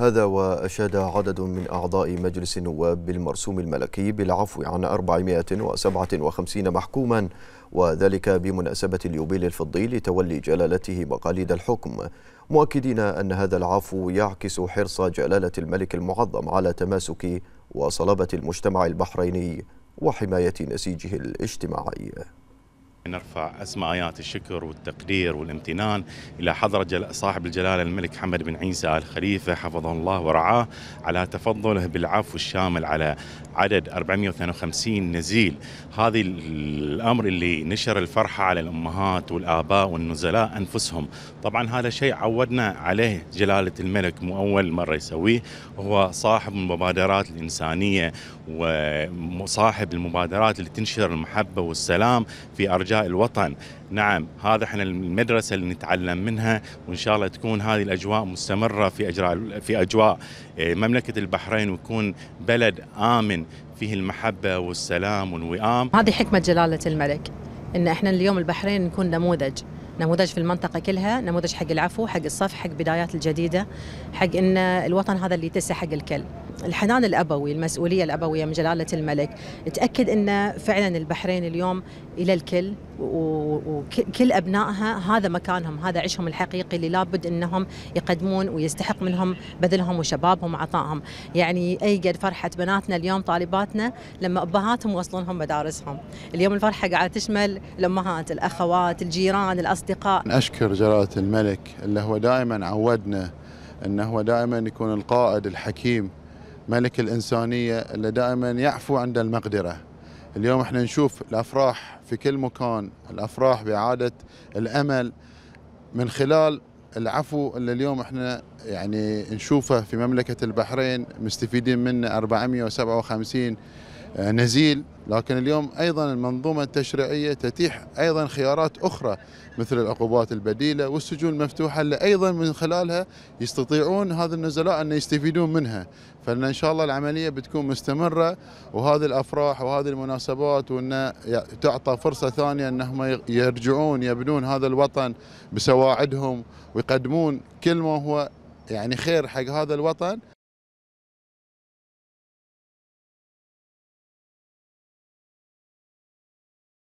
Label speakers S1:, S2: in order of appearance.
S1: هذا وأشاد عدد من أعضاء مجلس النواب بالمرسوم الملكي بالعفو عن 457 محكوما وذلك بمناسبة اليوبيل الفضي لتولي جلالته مقاليد الحكم مؤكدين أن هذا العفو يعكس حرص جلالة الملك المعظم على تماسك وصلابة المجتمع البحريني وحماية نسيجه الاجتماعي
S2: نرفع اسماء آيات الشكر والتقدير والامتنان إلى حضرة صاحب الجلالة الملك حمد بن عيسى الخليفة حفظه الله ورعاه على تفضله بالعفو الشامل على عدد 452 نزيل هذه الأمر اللي نشر الفرحة على الأمهات والآباء والنزلاء أنفسهم طبعا هذا شيء عودنا عليه جلالة الملك مو أول مرة يسويه هو صاحب المبادرات الإنسانية وصاحب المبادرات اللي تنشر المحبة والسلام في أرجاء الوطن نعم هذا احنا المدرسة اللي نتعلم منها وإن شاء الله تكون هذه الأجواء مستمرة في اجراء في أجواء آه، مملكة البحرين ويكون بلد آمن فيه المحبة والسلام والوئام
S3: هذه حكمة جلالة الملك إن احنا اليوم البحرين نكون نموذج نموذج في المنطقة كلها نموذج حق العفو حق الصف حق بدايات الجديدة حق إن الوطن هذا اللي يتسع حق الكل الحنان الابوي، المسؤوليه الابويه من جلاله الملك، تاكد ان فعلا البحرين اليوم الى الكل وكل ابنائها هذا مكانهم، هذا عشهم الحقيقي اللي لابد انهم يقدمون ويستحق منهم بذلهم وشبابهم وعطائهم، يعني قد فرحه بناتنا اليوم طالباتنا لما ابهاتهم وصلونهم مدارسهم، اليوم الفرحه قاعده تشمل الامهات، الاخوات، الجيران، الاصدقاء.
S4: اشكر جلاله الملك اللي هو دائما عودنا انه هو دائما يكون القائد الحكيم ملك الإنسانية اللي دائما يعفو عند المقدرة اليوم احنا نشوف الأفراح في كل مكان الأفراح بإعادة الأمل من خلال العفو اللي اليوم احنا يعني نشوفه في مملكة البحرين مستفيدين منه 457 آه، نزيل لكن اليوم أيضا المنظومة التشريعية تتيح أيضا خيارات أخرى مثل العقوبات البديلة والسجون المفتوحة اللي أيضا من خلالها يستطيعون هذا النزلاء أن يستفيدون منها فإن إن شاء الله العملية بتكون مستمرة وهذه الأفراح وهذه المناسبات وأن تعطى فرصة ثانية أنهم يرجعون يبنون هذا الوطن بسواعدهم ويقدمون كل ما هو
S1: يعني خير حق هذا الوطن